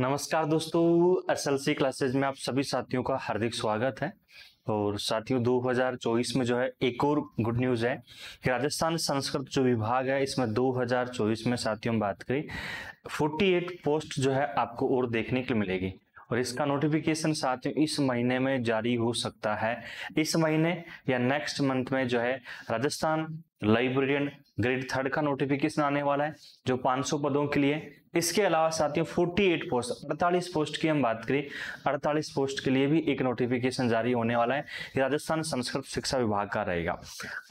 नमस्कार दोस्तों SLC classes में आप सभी साथियों का हार्दिक स्वागत है और साथियों 2024 में जो है एक और गुड न्यूज़ है कि राजस्थान संस्कृत जो विभाग है इसमें 2024 में साथियों बात करी 48 पोस्ट जो है आपको और देखने के लिए मिलेगी और इसका नोटिफिकेशन साथियों इस महीने में जारी हो सकता है इस महीने या नेक्स्ट मंथ में जो है राजस्थान लाइब्रेरियन ग्रेड थर्ड का नोटिफिकेशन आने वाला है जो 500 पदों के लिए इसके अलावा साथियों 48 पोस्ट 48 पोस्ट की हम बात करें 48 पोस्ट के लिए भी एक नोटिफिकेशन जारी होने वाला है राजस्थान संस्कृत शिक्षा विभाग का रहेगा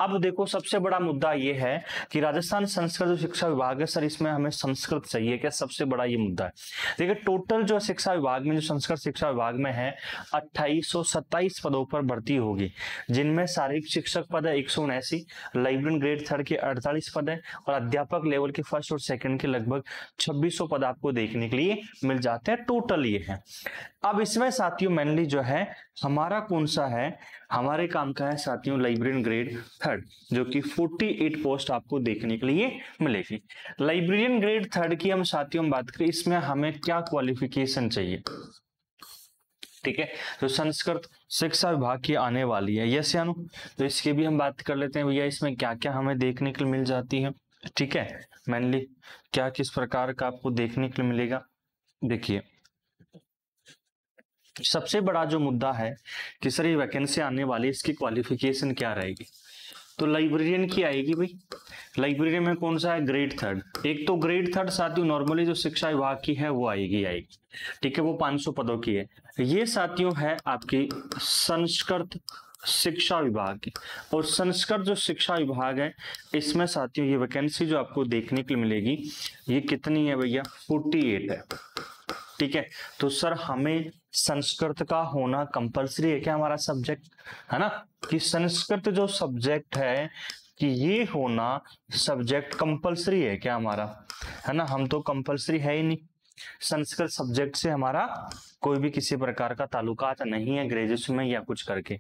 अब देखो सबसे बड़ा मुद्दा ये है कि राजस्थान संस्कृत शिक्षा विभाग है सर इसमें हमें संस्कृत चाहिए क्या सबसे बड़ा ये मुद्दा है देखिए टोटल जो शिक्षा विभाग में जो संस्कृत शिक्षा विभाग में है अट्ठाईस पदों पर भर्ती होगी जिनमें शारीरिक शिक्षक पद है एक लाइब्रेरियन ग्रेड थर्ड के 48 पद हैं और अध्यापक लेवल के फर्स्ट और सेकंड के लगभग 2600 पद आपको देखने के लिए मिल जाते हैं टोटल ये है अब इसमें साथियों मेनली जो है हमारा कौन सा है हमारे काम का है साथियों लाइब्रेरियन ग्रेड थर्ड जो कि 48 पोस्ट आपको देखने के लिए मिलेगी लाइब्रेरियन ग्रेड थर्ड की हम साथियों बात करें इसमें हमें क्या क्वालिफिकेशन चाहिए ठीक है तो संस्कृत शिक्षा विभाग की आने वाली है यस यानु तो इसकी भी हम बात कर लेते हैं भैया इसमें क्या क्या हमें देखने के लिए मिल जाती है ठीक है मेनली क्या किस प्रकार का आपको देखने के लिए मिलेगा देखिए सबसे बड़ा जो मुद्दा है कि सर ये वैकेंसी आने वाली इसकी क्वालिफिकेशन क्या रहेगी तो लाइब्रेरियन की आएगी भाई लाइब्रेरियन में कौन सा है ग्रेड थर्ड एक तो ग्रेड थर्ड साथियों नॉर्मली जो शिक्षा विभाग की है वो आएगी आएगी ठीक है वो 500 पदों की है ये साथियों है आपकी संस्कृत शिक्षा विभाग की और संस्कृत जो शिक्षा विभाग है इसमें साथियों ये वैकेंसी जो आपको देखने के लिए मिलेगी ये कितनी है भैया फोर्टी है ठीक है तो सर हमें संस्कृत का होना कंपलसरी है क्या हमारा सब्जेक्ट है ना कि संस्कृत जो सब्जेक्ट है कि ये होना सब्जेक्ट कंपलसरी है क्या हमारा है ना हम तो कंपलसरी है ही नहीं संस्कृत सब्जेक्ट से हमारा कोई भी किसी प्रकार का ताल्लुकात नहीं है ग्रेजुएशन में या कुछ करके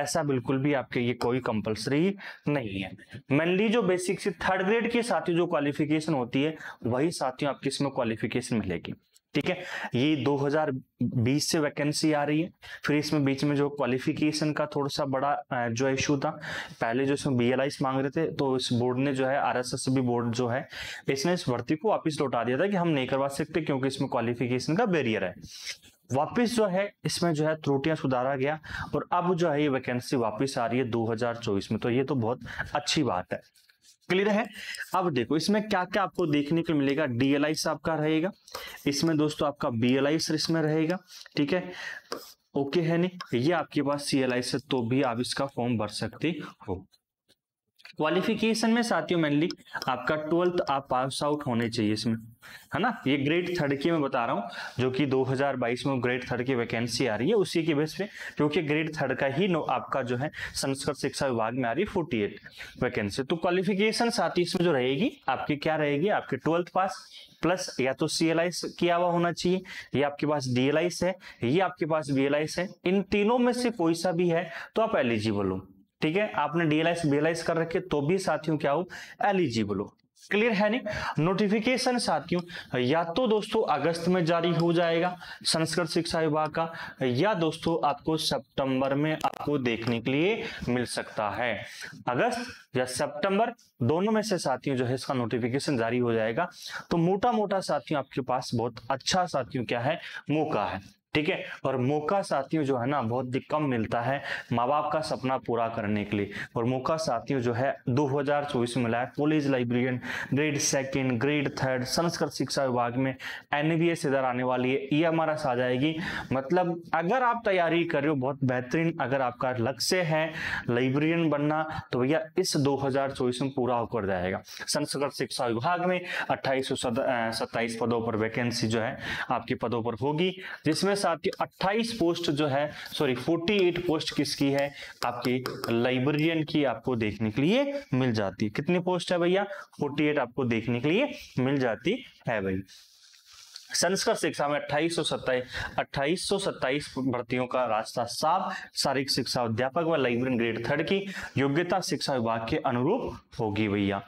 ऐसा बिल्कुल भी आपके ये कोई कंपलसरी नहीं है मेनली जो बेसिक से थर्ड ग्रेड के साथियों जो क्वालिफिकेशन होती है वही साथियों आपकी इसमें क्वालिफिकेशन मिलेगी ठीक है ये 2020 से वैकेंसी आ रही है फिर इसमें बीच में जो क्वालिफिकेशन का थोड़ा सा बड़ा जो इशू था पहले जो इसमें बी मांग रहे थे तो इस बोर्ड ने जो है आरएसएसबी बोर्ड जो है इसने इस भर्ती को वापिस लौटा दिया था कि हम नहीं करवा सकते क्योंकि इसमें क्वालिफिकेशन का बेरियर है वापिस जो है इसमें जो है त्रुटियां सुधारा गया और अब जो है ये वैकेंसी वापिस आ रही है 2024 में तो ये तो बहुत अच्छी बात है क्लियर है अब देखो इसमें क्या क्या आपको देखने को मिलेगा डीएलआई आपका रहेगा इसमें दोस्तों आपका बीएलआईस इसमें रहेगा ठीक है ओके है नहीं ये आपके पास सीएलआई है तो भी आप इसका फॉर्म भर सकते हो क्वालिफिकेशन में साथियों मेनली आपका ट्वेल्थ आप पास आउट होने चाहिए इसमें है ना ये ग्रेड थर्ड की मैं बता रहा हूँ जो कि 2022 में ग्रेड थर्ड की वैकेंसी आ रही है उसी के बेस पे क्योंकि ग्रेड थर्ड का ही नो आपका जो है संस्कृत शिक्षा विभाग में आ रही है फोर्टी वैकेंसी तो क्वालिफिकेशन साथ ही इसमें जो रहेगी आपकी क्या रहेगी आपके ट्वेल्थ पास प्लस या तो सी किया हुआ होना चाहिए या आपके पास डीएलआईस है ये आपके पास बीएलआईस है इन तीनों में से कोई सा भी है तो आप एलिजिबल हो ठीक है आपने डीएलआईस बीएलआईस कर रखे तो भी साथियों क्या हो एलिजिबल हो क्लियर है नहीं नोटिफिकेशन साथियों या तो दोस्तों अगस्त में जारी हो जाएगा संस्कृत शिक्षा विभाग का या दोस्तों आपको सितंबर में आपको देखने के लिए मिल सकता है अगस्त या सितंबर दोनों में से साथियों जो है इसका नोटिफिकेशन जारी हो जाएगा तो मोटा मोटा साथियों आपके पास बहुत अच्छा साथियों क्या है मौका है ठीक है और मौका साथियों जो है ना बहुत ही कम मिलता है माँ बाप का सपना पूरा करने के लिए और मौका साथियों जो है 2024 में मिला है college librarian grade second grade third Sanskrit शिक्षा विभाग में एनबीएस इधर आने वाली है ये हमारा आ जाएगी मतलब अगर आप तैयारी कर रहे हो बहुत बेहतरीन अगर आपका लक्ष्य है लाइब्रेरियन बनना तो भैया इस चौबीस में पूरा होकर जाएगा संस्कृत शिक्षा विभाग में अट्ठाईस सौ पदों पर वैकेंसी जो है आपके पदों पर होगी जिसमें प्लस आपकी 28 पोस्ट जो है सॉरी 48 पोस्ट किसकी है आपकी लाइब्रेरियन की आपको देखने के लिए मिल जाती है कितनी पोस्ट है भैया 48 आपको देखने के लिए मिल जाती है भाई संस्कृत शिक्षा में अट्ठाईस सौ सत्ताईस भर्तियों का रास्ता साफ शारीरिक शिक्षा अध्यापक व लाइब्रेरियन ग्रेड थर्ड की योग्यता शिक्षा विभाग के अनुरूप होगी भैया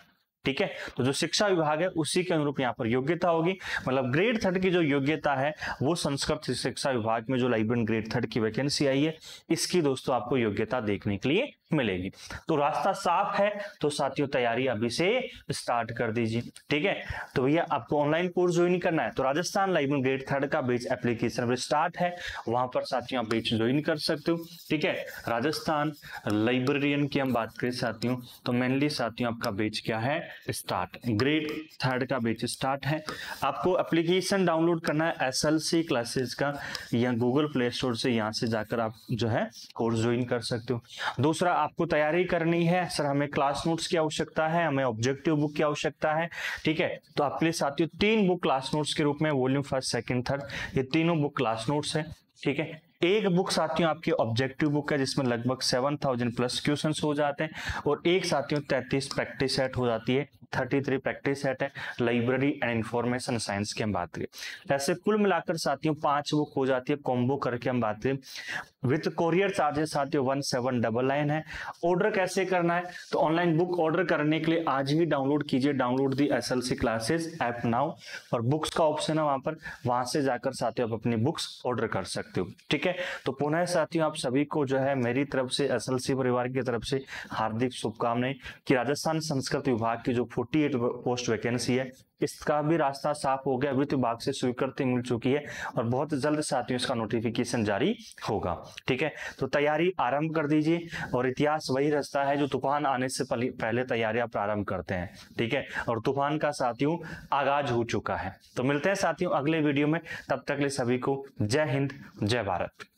ठीक है तो जो शिक्षा विभाग है उसी के अनुरूप यहाँ पर योग्यता होगी मतलब ग्रेड थर्ड की जो योग्यता है वो संस्कृत शिक्षा विभाग में जो लाइब्रेन ग्रेड थर्ड की वैकेंसी आई है इसकी दोस्तों आपको योग्यता देखने के लिए मिलेगी तो रास्ता साफ है तो साथियों तैयारी अभी से स्टार्ट कर दीजिए ठीक है तो भैया आपको ऑनलाइन कोर्स ज्वाइन करना है तो राजस्थान लाइब्रेरी ग्रेड थर्ड का बेच एप्लीकेशन स्टार्ट है वहां पर साथियों आप बेच ज्वाइन कर सकते हो ठीक है राजस्थान लाइब्रेरियन की हम बात करें साथियों तो मेनली साथियों आपका बेच क्या है स्टार्ट ग्रेड थर्ड का बेच स्टार्ट है आपको एप्लीकेशन डाउनलोड करना है एस क्लासेस का या गूगल प्ले स्टोर से यहाँ से जाकर आप जो है कोर्स ज्वाइन कर सकते हो दूसरा आपको तैयारी करनी है सर हमें क्लास नोट्स की आवश्यकता है हमें ऑब्जेक्टिव बुक की आवश्यकता है ठीक है तो आपके लिए साथियों तीन बुक क्लास नोट्स के रूप में वॉल्यूम फर्स्ट सेकेंड थर्ड ये तीनों बुक क्लास नोट्स है ठीक है एक बुक साथियों आपकी ऑब्जेक्टिव बुक है जिसमें लगभग सेवन थाउजेंड प्लस क्वेश्चन हो जाते हैं और एक साथियों तैतीस प्रैक्टिस सेट हो जाती है थर्टी थ्री प्रैक्टिस सेट है लाइब्रेरी एंड इन्फॉर्मेशन साइंस की हम बात करें तो ऐसे कुल मिलाकर साथियों पांच बुक हो जाती है कॉम्बो करके हम बात करें विथ कोरियर चार्जेस साथियों वन सेवन डबल नाइन है ऑर्डर कैसे करना है तो ऑनलाइन बुक ऑर्डर करने के लिए आज ही डाउनलोड कीजिए download the S L C classes app now और बुक्स का ऑप्शन है वहां पर वहां से जाकर साथियों आप अपनी बुक्स ऑर्डर कर सकते हो ठीक है तो पुनः साथियों आप सभी को जो है मेरी तरफ से एस एल सी परिवार की तरफ से हार्दिक शुभकामनाएं कि राजस्थान संस्कृत विभाग की जो एट पोस्ट वैकेंसी है इसका भी रास्ता साफ हो गया वित्त विभाग से स्वीकृति मिल चुकी है और बहुत जल्द साथियों इसका नोटिफिकेशन जारी होगा ठीक है तो तैयारी आरंभ कर दीजिए और इतिहास वही रास्ता है जो तूफान आने से पहले तैयारियां प्रारंभ करते हैं ठीक है और तूफान का साथियों आगाज हो चुका है तो मिलते हैं साथियों अगले वीडियो में तब तक ले सभी को जय हिंद जय भारत